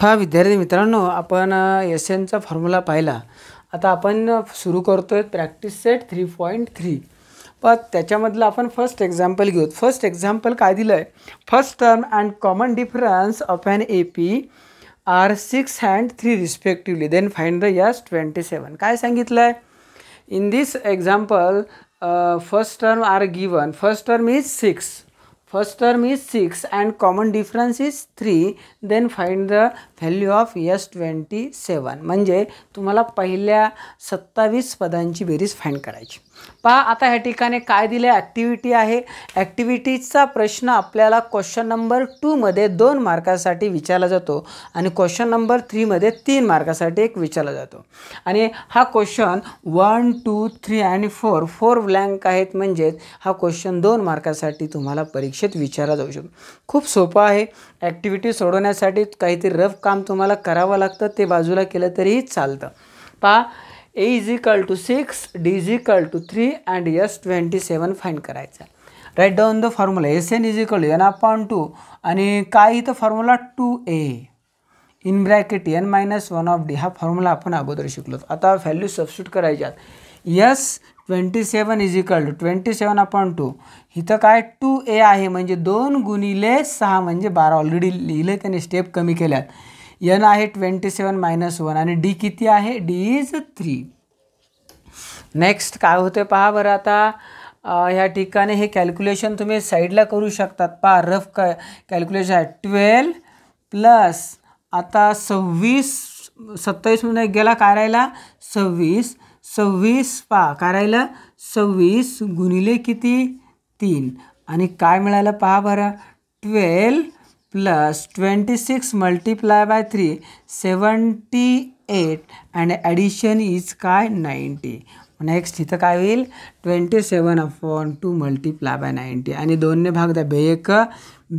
हा विद्यार्थी मित्रांनो आपण एस एनचा फॉर्म्युला पाहिला आता आपण सुरू करतो आहे practice set three point three पण त्याच्यामधलं आपण फर्स्ट एक्झाम्पल घेऊ फर्स्ट एक्झाम्पल काय दिलं आहे first term and common difference of and A P are six and three respectively then find the S twenty seven काय सांगितलं आहे in this example first term are given first term is six first term is 6 and common difference is 3 then find the value of S twenty सेवन म्हणजे तुम्हाला पहिल्या सत्तावीस पदांची बेरीज find करायची पहा आता ह्या ठिकाणी काय दिलं ॲक्टिव्हिटी आहे ॲक्टिव्हिटीजचा प्रश्न आपल्याला क्वेश्चन नंबर टूमध्ये दोन मार्कासाठी विचारला जातो आणि क्वेश्चन नंबर थ्रीमध्ये तीन मार्कासाठी एक विचारला जातो आणि हा क्वेश्चन वन टू थ्री आणि फोर फोर ब्लँक आहेत म्हणजेच हा क्वेश्चन दोन मार्कासाठी तुम्हाला परीक्षा परीक्षेत विचारा जाऊ शकतो खूप सोपं आहे ॲक्टिव्हिटी सोडवण्यासाठी काहीतरी रफ काम तुम्हाला करावं लागतं ते बाजूला केलं तरीही चालतं पहा A is equal to six D is equal to three and S twenty seven find करायचा write down the formula S N is N upon two आणि काय इथं formula two A in bracket N minus one of D हा formula आपण अगोदर शिकलो आता value substitute करायच्यात S twenty seven is equal to twenty seven upon two इथं काय टू ए आहे म्हणजे दोन गुणिले सहा म्हणजे बारा ऑलरेडी लिहिले त्याने स्टेप कमी केल्यात एन आहे ट्वेंटी सेवन मायनस वन आणि डी किती आहे डी इज थ्री नेक्स्ट काय होते पहा बरं आता ह्या ठिकाणी हे कॅल्क्युलेशन तुम्ही साईडला करू शकतात पहा रफ क कॅल्क्युलेशन आहे ट्वेल्व प्लस आता सव्वीस सत्तावीसमध्ये गेला काय राहिला सव्वीस सव्वीस पहा काय राहिलं सव्वीस गुणिले किती तीन आणि काय मिळालं पहा बरं twelve plus twenty six multiply by three seventy eight and addition is काय नाईंटी नेक्स्ट इथं काय होईल twenty seven upon two multiply by ninety आणि दोनने भाग द्या बेक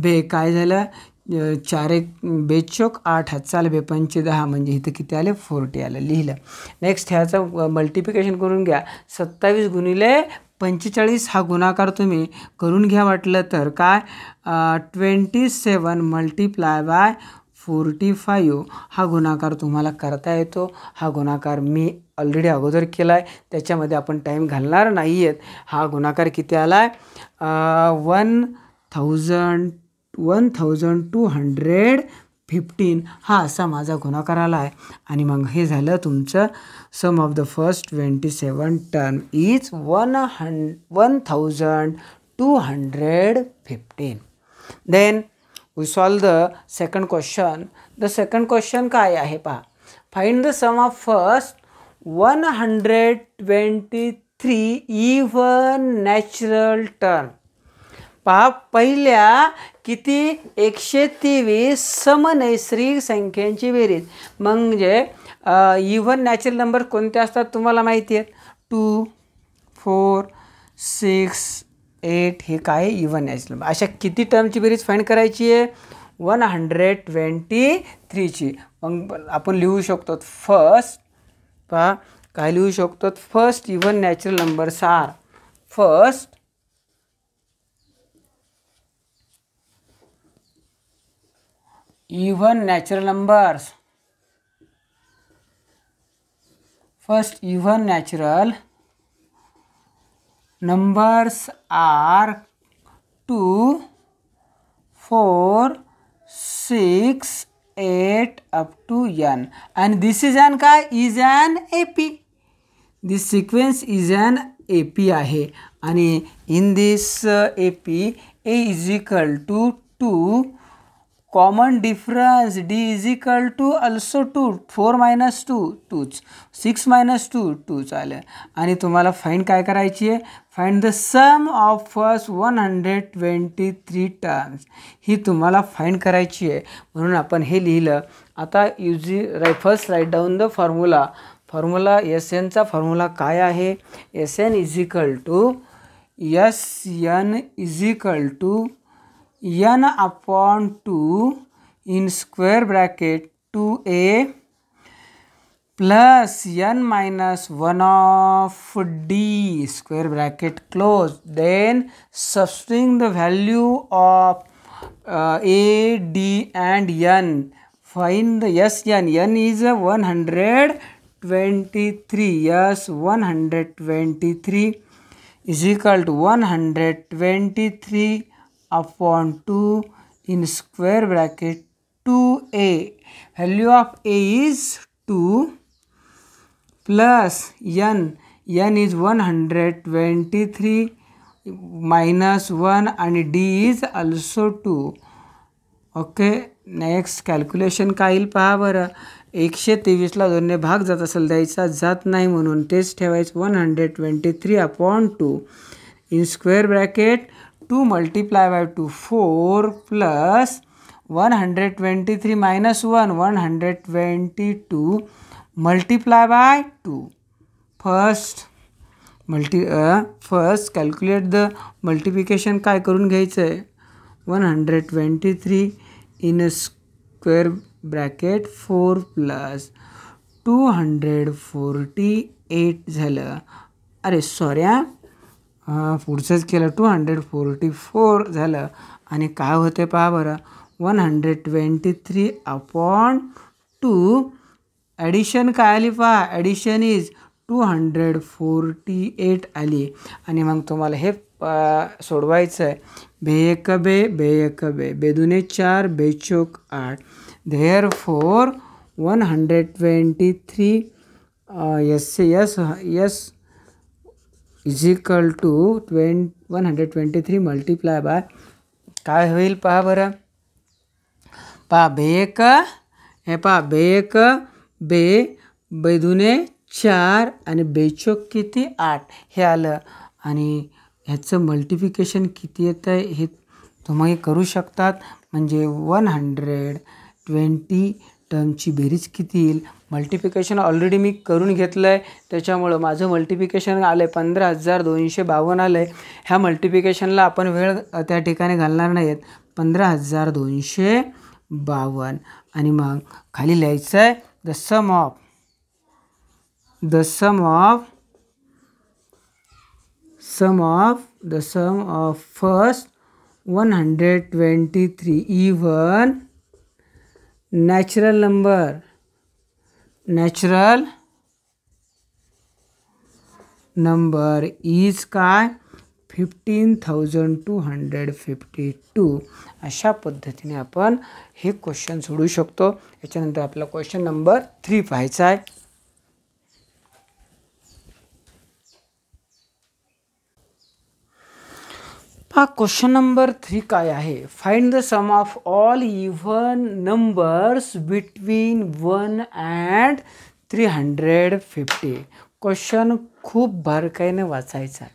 बे काय झालं चार एक बेचोक आठ चाल बेपंचे दहा म्हणजे इथं किती आले फोर्टी आलं लिहिलं नेक्स्ट ह्याचं मल्टिप्लिकेशन करून घ्या सत्तावीस गुणिले पंचेचाळीस हा गुणाकार तुम्ही करून घ्या वाटलं तर काय twenty seven multiply by forty five हा गुणाकार तुम्हाला करता येतो हा गुणाकार मी ऑलरेडी अगोदर केला आहे त्याच्यामध्ये आपण टाईम घालणार नाही आहेत हा गुणाकार किती आला आहे one thousand one thousand two hundred fifteen हा असा माझा गुणाकार आला आहे आणि मग हे झालं तुमचं sum of the first twenty seven term is one hundred one thousand two hundred fifteen then we solve the second question the second question काय आहे पहा find the sum of first one hundred twenty three even natural term पहा पहिल्या किती एकशे तेवीस समनैसर्गिक संख्यांची बेरीज म्हणजे इव्हन नॅचरल नंबर कोणते असतात तुम्हाला माहिती आहेत टू फोर सिक्स एट हे काय इव्हन नॅचरल नंबर अशा किती टर्मची बेरीज फाईंड करायची आहे वन हंड्रेड ट्वेंटी थ्रीची मग आपण लिहू शकतो फर्स्ट पहा काय लिहू शकतो फर्स्ट इव्हन नॅचरल नंबर सार first even natural numbers first even natural numbers are two four six eight up to N आणि दिस इज एन काय is an A P this sequence is an A P आहे आणि in this A P A is equal to two common difference D is equal to also two four minus two टूच six minus two टूच आलं आणि तुम्हाला find काय करायची आहे find the sum of first one hundred twenty three terms ही तुम्हाला फाईंड करायची आहे म्हणून आपण हे लिहिलं आता युजी राय first write down the formula formula S एनचा फॉर्म्युला काय आहे S N is equal to S N is equal to N upon two in square bracket two A plus N minus one of D square bracket close then substitute the value of A D and N find the yes n n is 123 yes two one hundred twenty three upon two bracket two A value of A is two plus is 2 is one hundred twenty three minus one आणि D is also two okay next calculation काय येईल पहा बरं एकशे तेवीसला दोनने भाग जात असेल द्यायचा जात नाही म्हणून तेच ठेवायचं one hundred twenty three upon two in square bracket two multiply by two four plus one hundred twenty three minus one one hundred twenty two multiply by two first multi first calculate the multiplication काय करून घ्यायचं आहे one hundred twenty three in square bracket four plus two hundred forty eight झालं अरे sorry हां पुढचंच केलं to hundred forty four झालं आणि काय होते पहा बरं one hundred twenty three upon two addition काय आली पहा addition is two hundred forty eight आली आणि मग तुम्हाला हे सोडवायचं आहे बेएक बे बेएक बे बेदुने चार बेचोक आठ therefore one hundred twenty three S S S is equal to twenty one hundred twenty three multiply by काय होईल पहा बरं पहा बेक हे पहा बेक बे बेदुने चार आणि बेचोक किती आठ हे आलं आणि ह्याचं मल्टिफिकेशन किती येतं आहे हे तुम्ही करू शकतात म्हणजे वन हंड्रेड ट्वेंटी टर्मची बेरीज किती येईल मल्टिफिकेशन ऑलरेडी मी करून घेतलं आहे त्याच्यामुळं माझं मल्टिफिकेशन आलं आहे पंधरा हजार दोनशे बावन्न आलं आहे ह्या मल्टिफिकेशनला आपण वेळ त्या ठिकाणी घालणार नाही आहेत पंधरा हजार दोनशे बावन्न आणि मग खाली लिहायचं आहे the sum of the sum of sum of the sum of first one hundred twenty three even natural number natural number is काय fifteen thousand two hundred fifty two अशा पद्धतीने आपण हे क्वेश्चन सोडू शकतो याच्यानंतर आपला क्वेश्चन नंबर थ्री पाहायचा आहे पहा क्वेश्चन नंबर थ्री काय आहे find the sum of all even numbers between one and three hundred fifty question खूप बारकाईने वाचायचा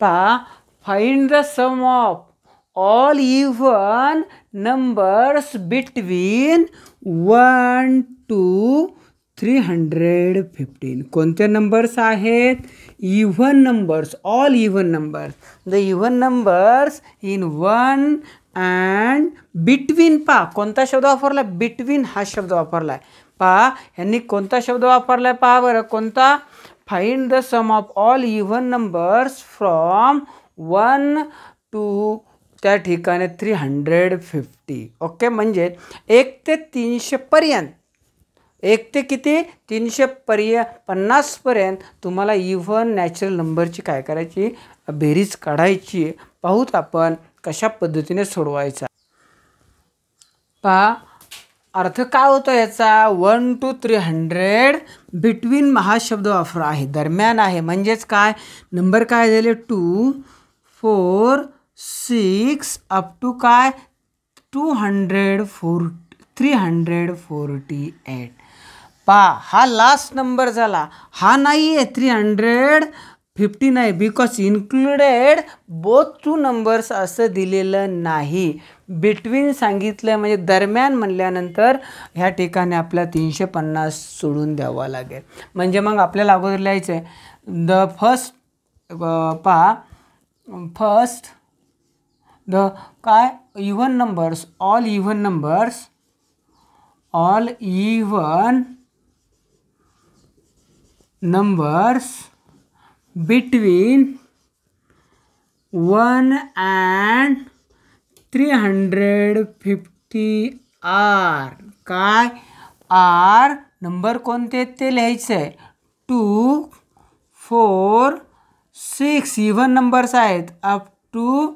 पहा find the sum of all even numbers between one to three hundred fifteen कोणते नंबर्स आहेत even numbers all even numbers the even numbers in one and between पा कोणता शब्द वापरला बिटवीन हा शब्द वापरला आहे पा यांनी कोणता शब्द वापरला आहे पहा बरं कोणता find the sum of all even numbers from one to त्या ठिकाणी थ्री हंड्रेड फिफ्टी ओके म्हणजे एक ते तीनशेपर्यंत एक ते किती तीनशे पर्य पन्नासपर्यंत तुम्हाला इव्हन नॅचरल नंबरची काय करायची बेरीज काढायची पाहूत आपण कशा पद्धतीने सोडवायचा पहा अर्थ काय होतो याचा one to three hundred between महाशब्द ऑफर आहे दरम्यान आहे म्हणजेच काय नंबर काय झाले two four six up to काय two hundred four three hundred forty eight पा हा लास्ट नंबर झाला हा नाही आहे थ्री हंड्रेड फिफ्टी नाही because included both two numbers असं दिलेलं नाही बिटवीन सांगितलं म्हणजे दरम्यान म्हणल्यानंतर ह्या ठिकाणी आपल्याला तीनशे पन्नास सोडून द्यावा लागेल म्हणजे मग आपल्याला अगोदर लिहायचं आहे द फर्स्ट पा फर्स्ट द काय even numbers all even numbers all even one between three hundred 350 are काय आर नंबर कोणते आहेत ते लिहायचं आहे two four six even numbers आहेत up to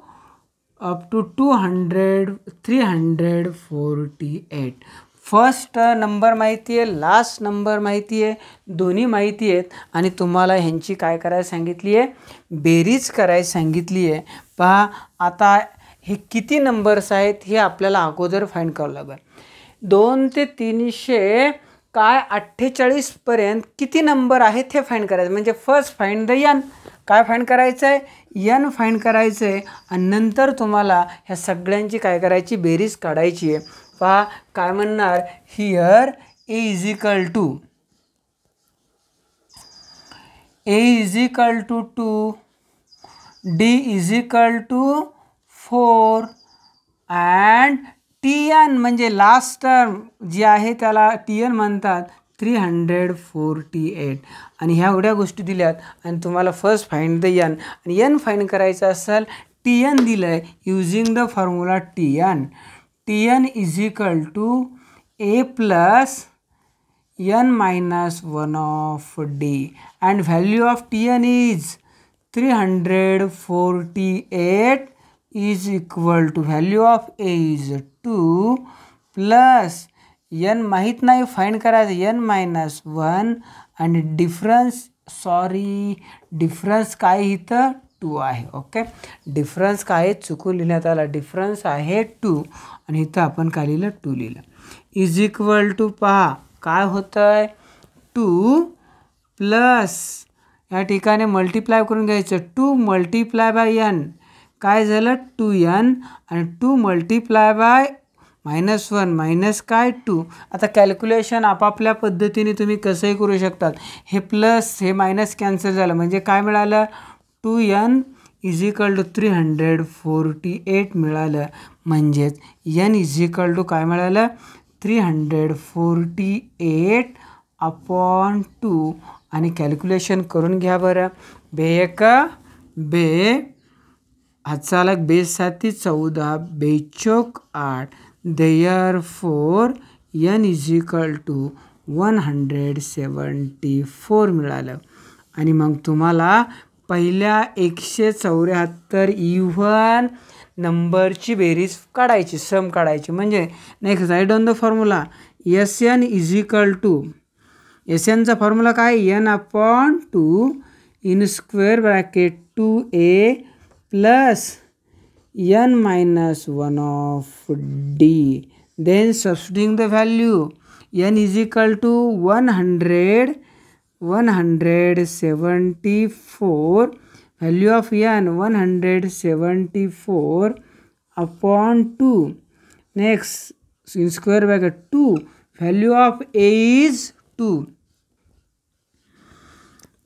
up to two hundred three hundred forty eight first number माहिती आहे last number माहिती आहे दोन्ही माहिती आहेत आणि तुम्हाला ह्यांची काय करायला सांगितली आहे बेरीज करायला सांगितली आहे पहा आता हे किती नंबर्स आहेत हे आपल्याला अगोदर फाईंड करावं लागेल दोन ते तीनशे काय अठ्ठेचाळीसपर्यंत किती नंबर आहेत हे फाईंड करायचं म्हणजे फर्स्ट फाईंड द यन काय फाईंड करायचं आहे यन फाईंड करायचं आहे आणि नंतर तुम्हाला ह्या सगळ्यांची काय करायची बेरीज काढायची आहे पहा काय म्हणणार here A is equal to A is equal to two D is equal to four and T N म्हणजे लास्ट टर्म जी आहे त्याला टी एन म्हणतात थ्री हंड्रेड फोर्टी एट आणि ह्या एवढ्या गोष्टी दिल्यात आणि तुम्हाला फर्स्ट फाईन द यन आणि यन फाईन करायचं असेल टी एन दिलं आहे using the formula T N Tn is equal to a plus n minus 1 of d and value of Tn is 348 is equal to value of a is 2 plus n माहीत नाही find करायचं N minus one and difference. Sorry, difference difference काय two आहे okay difference काय आहे चुकून लिहिण्यात आला डिफरन्स आहे टू आणि इथं आपण काय लिहिलं टू लिहिलं इज इक्वल टू पहा काय होतं आहे टू प्लस या ठिकाणी मल्टिप्लाय करून घ्यायचं टू मल्टिप्लाय बाय एन काय झालं टू एन आणि two multiply by minus one minus काय टू आता कॅल्क्युलेशन आपापल्या पद्धतीने तुम्ही कसंही करू शकतात हे प्लस हे मायनस कॅन्सल झालं म्हणजे काय मिळालं two N is equal to three hundred forty eight मिळालं म्हणजेच यन इज इक्वल टू काय मिळालं three hundred forty eight upon two आणि कॅल्क्युलेशन करून घ्या बरं बे एक बे बे बेसाती चौदा बेचोक आठ therefore N is equal to one hundred seventy four मिळालं आणि मग तुम्हाला पहिल्या एकशे चौऱ्याहत्तर इव्हन नंबरची बेरीज काढायची सम काढायची म्हणजे next write on the formula S N is equal to S एनचा फॉर्म्युला काय N upon two in square bracket two A plus N minus one of D then substitute the value N is equal to one hundred one hundred seventy four value of N one hundred seventy four upon two next in square bracket two value of A is two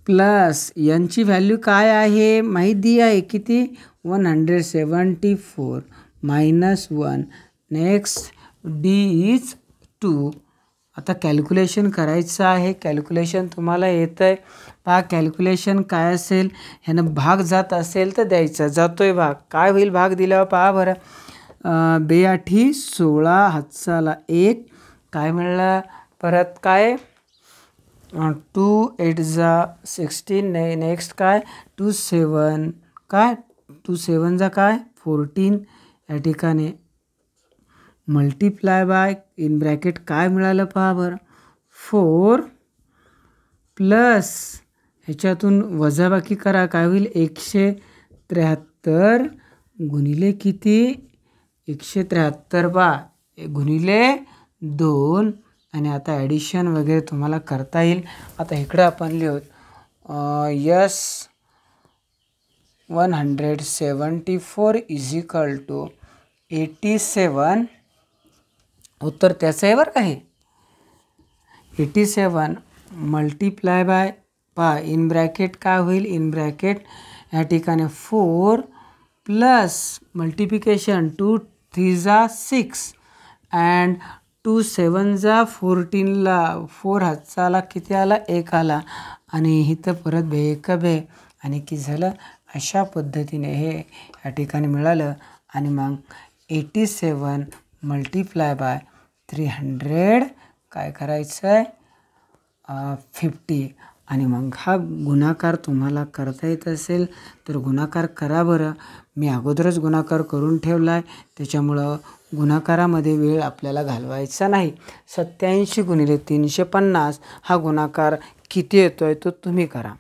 plus यांची value काय आहे माहिती आहे किती one hundred seventy four minus one next D is two आता calculation करायचं आहे calculation तुम्हाला येतं आहे पहा कॅल्क्युलेशन काय असेल ह्यानं भाग जात असेल तर द्यायचा जातो आहे भाग काय होईल भाग दिल्यावर पहा बरं बेआठी सोळा हातचाला एक काय म्हणलं परत काय टू एट जा सिक्स्टीन ने नेक्स्ट काय टू सेवन काय टू सेवन जा काय फोर्टीन या ठिकाणी मल्टीप्लाय बाय इन ब्रॅकेट काय मिळालं पहा बरं फोर प्लस ह्याच्यातून वजाबाकी करा काय होईल एकशे त्र्याहत्तर गुणिले किती एकशे त्र्याहत्तर बा गुणिले दोन आणि आता ॲडिशन वगैरे तुम्हाला करता येईल आता इकडं आपण लिहू S one hundred seventy four is equal to eighty seven उत्तर त्याचं आहे बरं का हे एटी सेवन मल्टिप्लाय बाय पा इन ब्रॅकेट काय होईल इन ब्रॅकेट या ठिकाणी four plus multiplication two three जा सिक्स अँड टू सेवन जा फोर्टीनला फोर हातचाला किती आला एक आला आणि इथं परत भे एक भे आणि की झालं अशा पद्धतीने हे या ठिकाणी मिळालं आणि मग eighty seven multiply by three hundred काय करायचं आहे फिफ्टी आणि मग हा गुणाकार तुम्हाला करता येत असेल तर गुणाकार करा बरं मी अगोदरच गुणाकार करून ठेवला आहे त्याच्यामुळं गुणाकारामध्ये वेळ आपल्याला घालवायचा नाही सत्याऐंशी गुणिले तीनशे पन्नास हा गुणाकार किती येतो आहे तो तुम्ही करा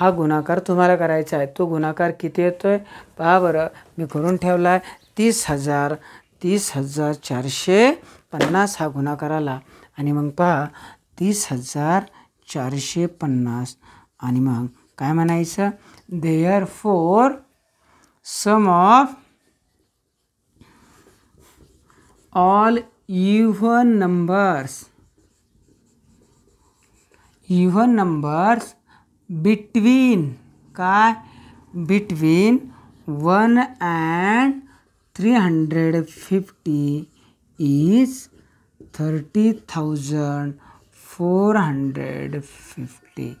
हा गुणाकार तुम्हाला करायचा आहे तो गुणाकार किती येतो आहे पहा बरं मी करून ठेवला आहे तीस हजार तीस हजार चारशे पन्नास हा गुणाकार आला मग पहा तीस हजार चारशे पन्नास आणि मग काय म्हणायचं therefore sum of all even numbers even numbers between का between one and three hundred fifty is 30,450.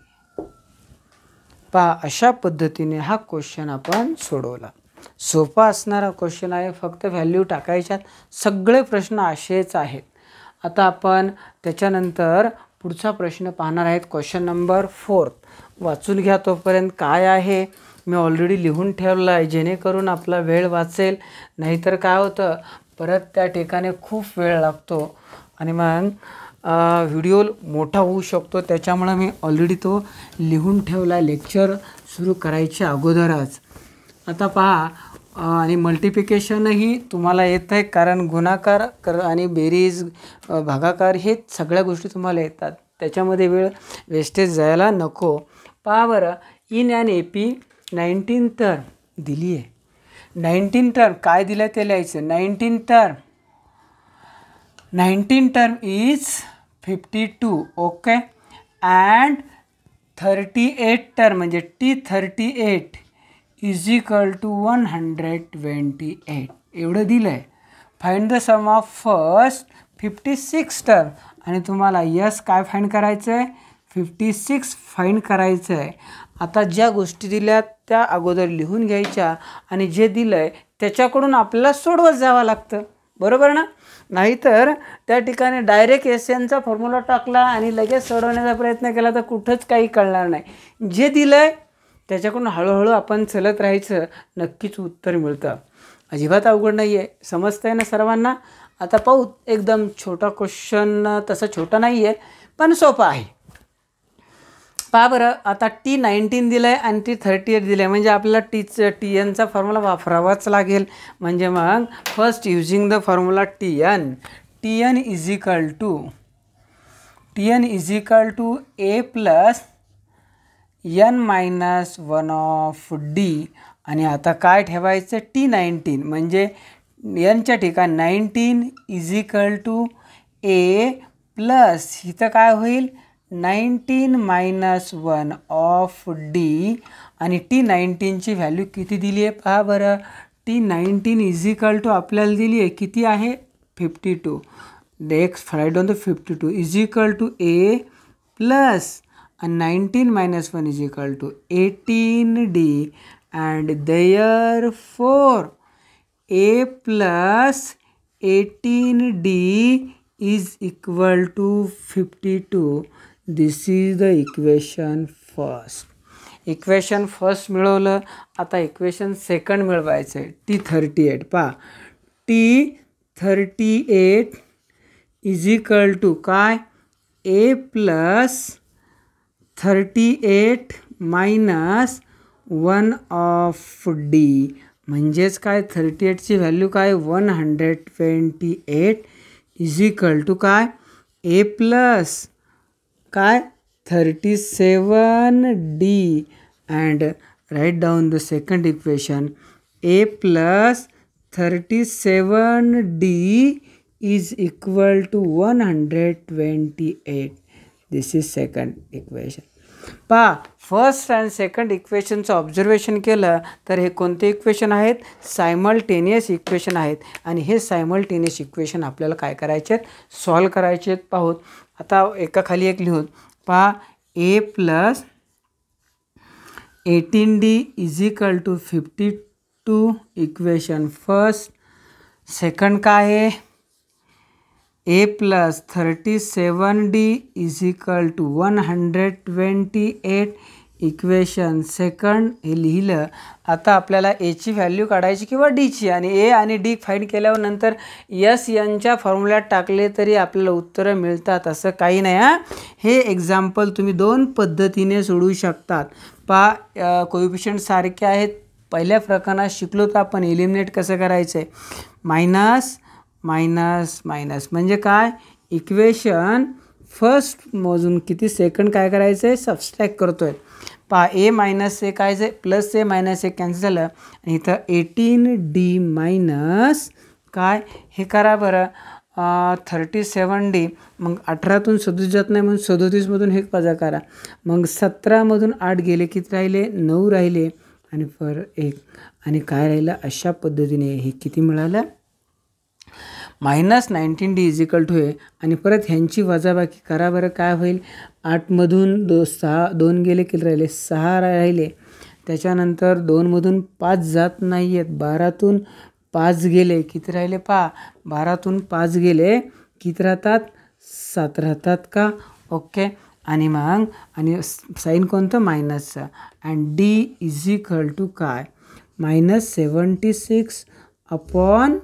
पा अशा पद्धतीने हा क्वेश्चन आपण सोडवला सोपा असणारा क्वेश्चन आहे फक्त व्हॅल्यू टाकायच्यात सगळे प्रश्न असेच आहेत आता आपण त्याच्यानंतर पुढचा प्रश्न पाहणार आहेत क्वेश्चन नंबर फोर्थ वाचून घ्या तोपर्यंत काय आहे मी ऑलरेडी लिहून ठेवलं आहे जेणेकरून आपला वेळ वाचेल नाहीतर काय होतं परत त्या ठिकाणी खूप वेळ लागतो आणि मग व्हिडिओ मोठा होऊ शकतो त्याच्यामुळं मी ऑलरेडी तो लिहून ठेवला लेक्चर सुरू करायच्या अगोदरच आता पहा आणि मल्टिप्लिकेशनही तुम्हाला येत आहे कारण गुणाकार कर आणि बेरीज भागाकार हे सगळ्या गोष्टी तुम्हाला येतात त्याच्यामध्ये वेळ वेस्टेज जायला नको पहा बरं in and A P nineteen तर दिली आहे नाईन्टीन टर्म काय दिलं ते लिहायचं nineteen term nineteen term is fifty two okay and thirty eight term म्हणजे T thirty eight is equal to one hundred twenty eight एवढं दिलं आहे find the sum of first fifty six term आणि तुम्हाला यस काय find करायचं आहे fifty six find करायचं आहे आता ज्या गोष्टी दिल्या त्या अगोदर लिहून घ्यायच्या आणि जे दिलं आहे त्याच्याकडून आपल्याला सोडवत जावं लागतं बरोबर ना नाहीतर त्या ठिकाणी डायरेक्ट एस एनचा फॉर्म्युला टाकला आणि लगेच सोडवण्याचा प्रयत्न केला तर कुठंच काही कळणार नाही जे दिलं आहे त्याच्याकडून हळूहळू आपण चलत राहायचं नक्कीच उत्तर मिळतं अजिबात अवघड नाही आहे समजतं आहे ना सर्वांना आता पाहू एकदम छोटा क्वेश्चन तसा छोटा नाही आहे पण सोपा आहे पहा बरं आता टी नाईन्टीन दिलं आहे आणि टी थर्टी एट दिलं आहे म्हणजे आपल्याला टीचं टी एनचा फॉर्म्युला वापरावाच लागेल म्हणजे मग first using the formula T N T N is equal to T N is equal to A plus N minus one of D आणि आता काय ठेवायचं टी नाईन्टीन म्हणजे एनच्या ठिकाणी nineteen is equal to A plus इथं काय होईल nineteen minus one of D आणि टी नाईन्टीनची व्हॅल्यू किती दिली आहे पहा बरं T nineteen is equal to आपल्याला दिली आहे किती आहे fifty to x fried on the fifty two is equal to A plus minus one is equal to eighteen D and therefore A plus eighteen D is equal to fifty two this is the equation first equation first मिळवलं आता equation second मिळवायचं आहे T thirty eight पा T thirty eight is equal to काय A plus thirty eight minus one of D म्हणजेच काय thirty एटची value काय one hundred twenty eight is equal to काय ए प्लस काय thirty seven D and write down the second equation A plus 37D is equal to 128. This is second equation. पहा first and second इक्वेशनचं observation केलं तर हे कोणते equation आहेत simultaneous equation आहेत आणि हे सायमल्टेनियस इक्वेशन आपल्याला काय करायचे आहेत सॉल्व करायचे आहेत पाहूत आता एकाखाली एक लिहून पहा A plus eighteen D is equal to fifty two equation first second काय आहे A plus thirty seven D is equal to one hundred twenty eight equation second हे लिहिलं आता आपल्याला एची व्हॅल्यू काढायची किंवा डीची आणि ए आणि डी फाईंड केल्यावर नंतर यस यांच्या फॉर्म्युल्यात टाकले तरी आपल्याला उत्तरं मिळतात असं काही नाही हां हे एक्झाम्पल तुम्ही दोन पद्धतीने सोडवू शकतात पा सारखे आहेत पहिल्या प्रकरणात शिकलो तर आपण एलिमिनेट कसं करायचं आहे मायनस मायनस मायनस म्हणजे काय इक्वेशन फर्स्ट मोजून किती सेकंड काय करायचं आहे सबस्ट्रॅक्ट करतो आहे पहा ए मायनस ए काय आहे plus A minus A cancel झालं आणि इथं एटीन डी मायनस काय हे करा बरं थर्टी सेवन डी मग अठरातून सदोतीस जात नाही म्हणून सदोतीसमधून हे वजा करा मग सतरामधून आठ गेले किती राहिले नऊ राहिले आणि पर एक आणि काय राहिलं अशा पद्धतीने हे किती मिळालं minus nineteen D is equal to A आणि परत ह्यांची वजाबाकी करा बरं काय होईल आठमधून दो सहा दोन गेले की राहिले सहा राहिले त्याच्यानंतर दोनमधून पाच जात नाही आहेत बारातून पाच गेले किती राहिले पा बारातून पाच गेले किती राहतात सात राहतात का ओके आणि मग आणि साईन कोणतं मायनसचं and D is equal to काय minus seventy six upon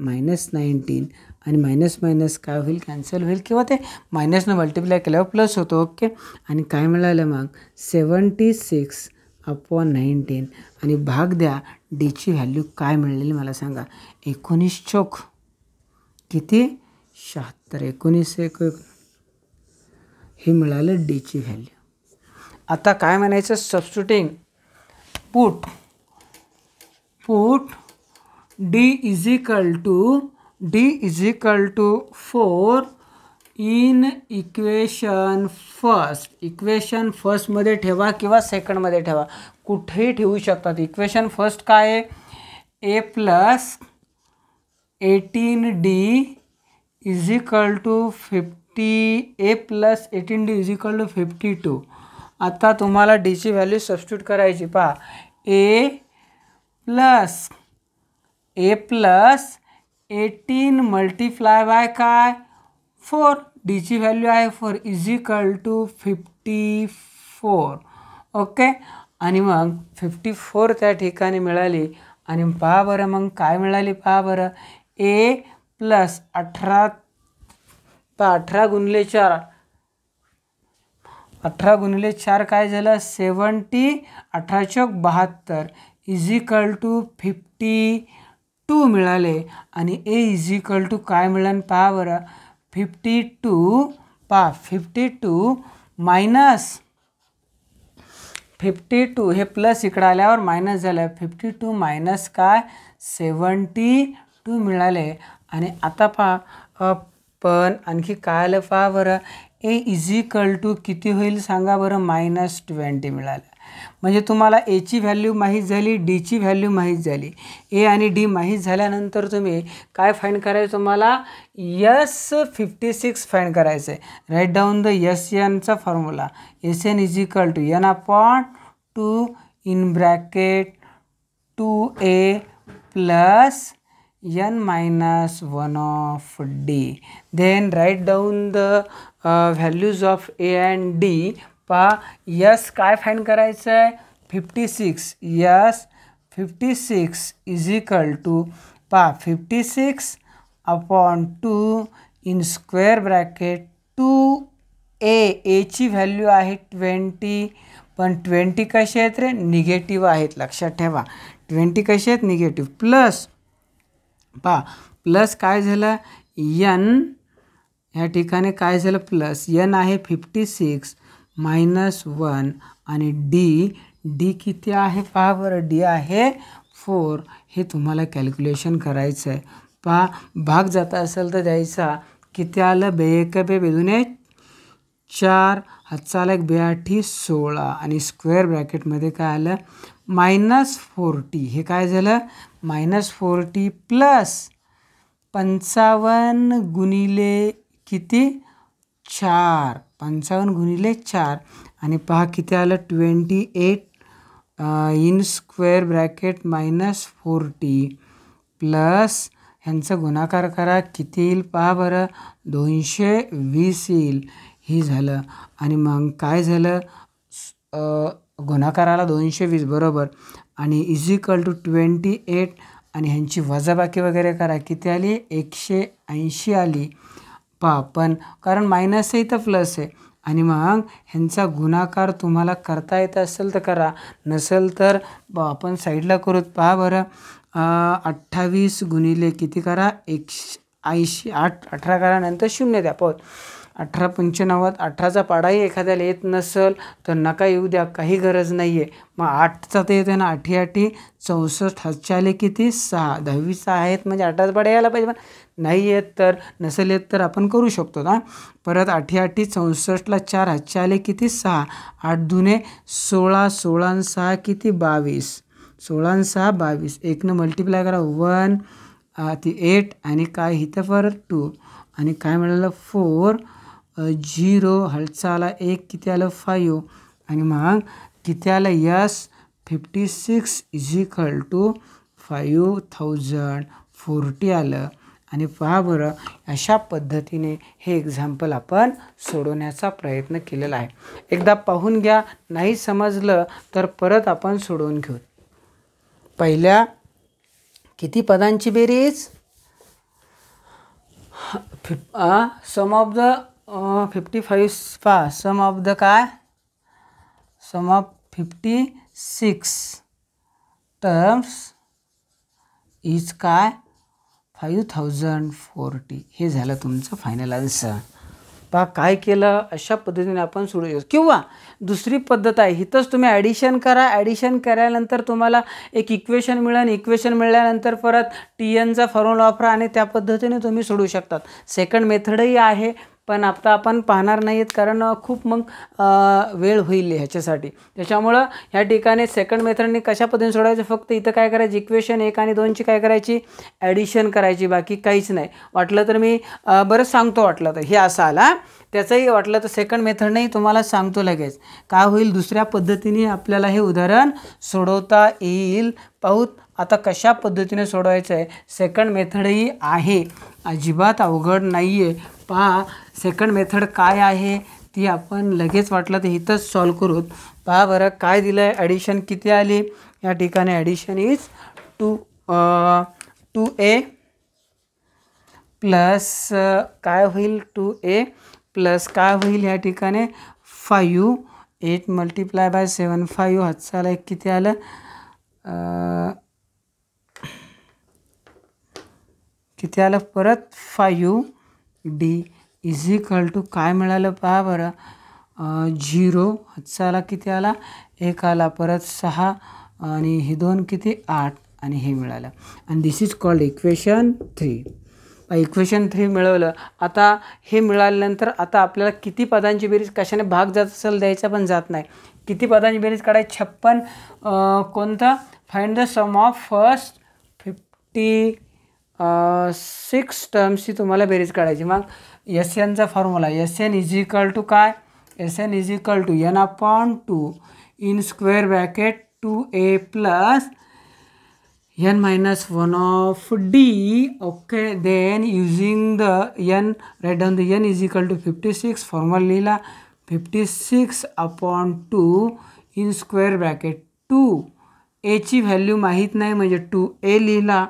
minus nineteen आणि मायनस मायनस काय होईल कॅन्सल होईल किंवा ते मायनसनं मल्टिप्लाय केल्यावर प्लस होतो ओके आणि काय मिळालं मग सेवन्टी सिक्स अपॉन नाईन्टीन आणि भाग द्या डीची व्हॅल्यू काय मिळालेली मला सांगा एकोणीस चोख किती शहात्तर एकोणीस एक हे मिळालं डीची व्हॅल्यू आता काय म्हणायचं substituting put put D is equal to d is equal to 4 in equation first equation फस्टमध्ये ठेवा किंवा सेकंडमध्ये ठेवा कुठे ठेवू शकतात इक्वेशन फर्स्ट काय आहे A plus eighteen D is equal to fifty A plus eighteen D is equal to fifty two आता तुम्हाला डीची व्हॅल्यू सबस्टिट्यूट करायची पहा A plus A plus eighteen multiply by काय फोर डी डीची व्हॅल्यू आहे four is equal to fifty four okay आणि मग फिफ्टी फोर त्या ठिकाणी मिळाली आणि पहा बरं मग काय मिळाली पहा बरं ए प्लस अठरा अठरा गुणले चार अठरा गुणले चार काय झालं सेवन्टी अठराशे बहात्तर is equal to fifty two मिळाले आणि ए इज इक्वल टू काय मिळेल पहा बरं फिफ्टी टू पा fifty two minus fifty two हे प्लस इकडं आल्यावर मायनस झालं फिफ्टी टू मायनस काय सेवन्टी टू मिळाले आणि आता पहा पण आणखी काय आलं पहा बरं ए इजिकल टू किती होईल सांगा बरं मायनस ट्वेंटी मिळालं म्हणजे तुम्हाला एची व्हॅल्यू माहीत झाली डीची व्हॅल्यू माहीत झाली ए आणि डी माहीत झाल्यानंतर तुम्ही काय फाईंड करायचं तुम्हाला यस फिफ्टी सिक्स फाईंड करायचं आहे राईट डाऊन द यस एनचा formula S N is equal to N upon two in bracket two A plus N minus one of D then write down the values of A and D पहा S काय find करायचं आहे fifty six S fifty six is equal to पहा fifty six upon two in square bracket two A एची value आहे twenty पण twenty कसे आहेत रे निगेटिव आहेत लक्षात ठेवा ट्वेंटी कसे आहेत निगेटिव्ह प्लस पहा प्लस काय झालं यन या ठिकाणी काय झालं प्लस यन आहे फिफ्टी सिक्स मायनस वन आणि डी डी किती आहे पहा बरं डी आहे फोर हे तुम्हाला कॅल्क्युलेशन करायचं आहे पहा भाग जाता असेल तर द्यायचा किती आलं बे एक बे बेदुने चार हातचा एक एक बेआठी सोळा आणि स्क्वेअर ब्रॅकेटमध्ये काय आलं मायनस फोर्टी हे काय झालं मायनस फोर्टी प्लस पंचावन्न गुणिले किती चार पंचावन्न गुणिले चार आणि पहा किती आलं twenty eight in square bracket minus forty plus ह्यांचा गुणाकार करा किती येईल पहा बरं दोनशे वीस येईल हे झालं आणि मग काय झालं गुणाकाराला दोनशे वीस बरोबर आणि is equal to twenty eight आणि ह्यांची वजाबाकी वगैरे करा किती आली एकशे ऐंशी आली पा पण कारण मायनस आहे तर प्लस आहे आणि मग ह्यांचा गुणाकार तुम्हाला करता येत असेल तर करा नसेल तर आपण साईडला करूत पहा बरं अठ्ठावीस गुणिले किती करा एकशे ऐंशी आठ अठरा करा नंतर शून्य द्या पाहत अठरा पंच्याण्णवात अठराचा पाडाही एखाद्याला येत नसेल तर नका येऊ द्या काही गरज नाही आहे मग आठचा तर येते ना आठी आठी चौसष्ट हातच्या आले किती सहा दहावी सहा आहेत म्हणजे अठराचा पाडा यायला पाहिजे पण नाही येत तर नसेल येत तर आपण करू शकतो ना परत आठी आठी चौसष्टला चार हातच्या आले किती सहा आठ दुने सोळा सोळा सहा किती बावीस सोळा सहा बावीस एकनं मल्टिप्लाय करा वन ती एट आणि काय इथं फर टू आणि काय म्हणालं फोर झिरो हालचाला एक किती आलं फाईव्ह आणि मग किती आलं S fifty six is equal to five thousand forty आलं आणि पहा बरं अशा पद्धतीने हे एक्झाम्पल आपण सोडवण्याचा प्रयत्न केलेला आहे एकदा पाहून घ्या नाही समजलं तर परत आपण सोडवून घेऊ पहिल्या किती पदांची बेरीज फि sum of the fifty five पहा सम ऑफ द काय sum of fifty six terms is काय फाईव्ह थाउजंड फोर्टी हे झालं तुमचं फायनल आन्सर पहा काय केलं अशा पद्धतीने आपण सोडू शकतो किंवा दुसरी पद्धत आहे इथंच तुम्ही ॲडिशन करा ॲडिशन केल्यानंतर तुम्हाला एक इक्वेशन मिळेल इक्वेशन मिळाल्यानंतर परत टी एनचा फॉर्म्युला वापरा आणि त्या पद्धतीने तुम्ही सोडू शकतात सेकंड मेथडही आहे पण आत्ता आपण पाहणार नाही आहेत कारण खूप मग वेळ होईल ह्याच्यासाठी त्याच्यामुळं ह्या ठिकाणी सेकंड मेथडने कशा पद्धतीने सोडायचं फक्त इथं काय करायचं इक्वेशन एक आणि दोनची काय करायची ॲडिशन करायची बाकी काहीच नाही वाटलं तर मी बरं सांगतो वाटलं तर हे असं आला त्याचंही वाटलं तर सेकंड मेथडनेही तुम्हाला सांगतो लगेच काय होईल दुसऱ्या पद्धतीने आपल्याला हे उदाहरण सोडवता येईल पाहूत आता कशा पद्धतीने सोडवायचं आहे सेकंड मेथडही आहे अजिबात अवघड नाही आहे पहा सेकंड मेथड काय आहे ती आपण लगेच वाटलं तर इथंच सॉल्व करू पहा बरं काय दिलं आहे ॲडिशन किती आली या ठिकाणी addition is two two A plus काय होईल टू ए प्लस काय होईल या ठिकाणी five eight multiply by seven five हातचाला एक किती आलं किती आलं परत five D is equal to काय मिळालं पहा बरं झिरो आला किती आला एक आला परत सहा आणि हे दोन किती आठ आणि हे मिळालं आणि this is called equation three equation three मिळवलं आता हे मिळाल्यानंतर आता आपल्याला किती पदांची बेरीज कशाने भाग जात असेल द्यायचा पण जात नाही किती पदांची बेरीज काढायची छप्पन कोणतं find the sum of first fifty six टर्म्सची तुम्हाला बेरीज काढायची मग एस एनचा formula S N is equal to काय S N is equal to N upon two in square bracket two A plus N minus one of D okay then using the N read on the N is equal to fifty six formula लिहिला fifty six upon two in square bracket two एची value माहीत नाही म्हणजे to ए लिहिला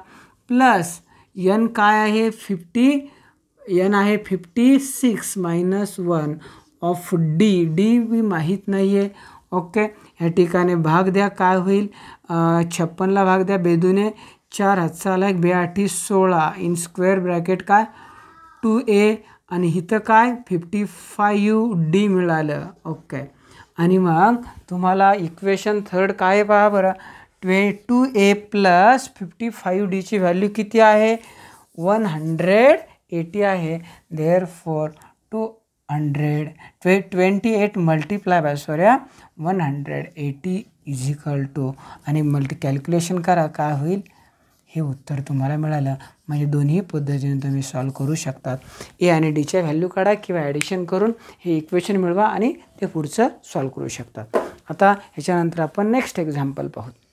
plus N काय आहे fifty N आहे fifty six minus one of D D मी माहीत नाही आहे ओके या ठिकाणी भाग द्या काय होईल छप्पनला भाग द्या बेदुने चार हातसाला एक बेआठी सोळा इन स्क्वेअर ब्रॅकेट काय टू ए आणि इथं काय फिफ्टी फायू डी मिळालं ओके आणि मग तुम्हाला इक्वेशन थर्ड काय पहा बरं ट्वे two A plus fifty five डीची व्हॅल्यू किती आहे वन हंड्रेड एटी आहे देअर फोर टू हंड्रेड ट्वे ट्वेंटी एट मल्टीप्लाय बाय सॉऱ्या one hundred eighty is equal to आणि मल्टी कॅल्क्युलेशन करा काय होईल हे उत्तर तुम्हाला मिळालं म्हणजे दोन्ही पद्धतीने तुम्ही सॉल्व करू शकतात ए आणि डीच्या व्हॅल्यू काढा किंवा ॲडिशन करून हे इक्वेशन मिळवा आणि ते पुढचं सॉल्व करू शकतात आता ह्याच्यानंतर आपण नेक्स्ट एक्झाम्पल पाहू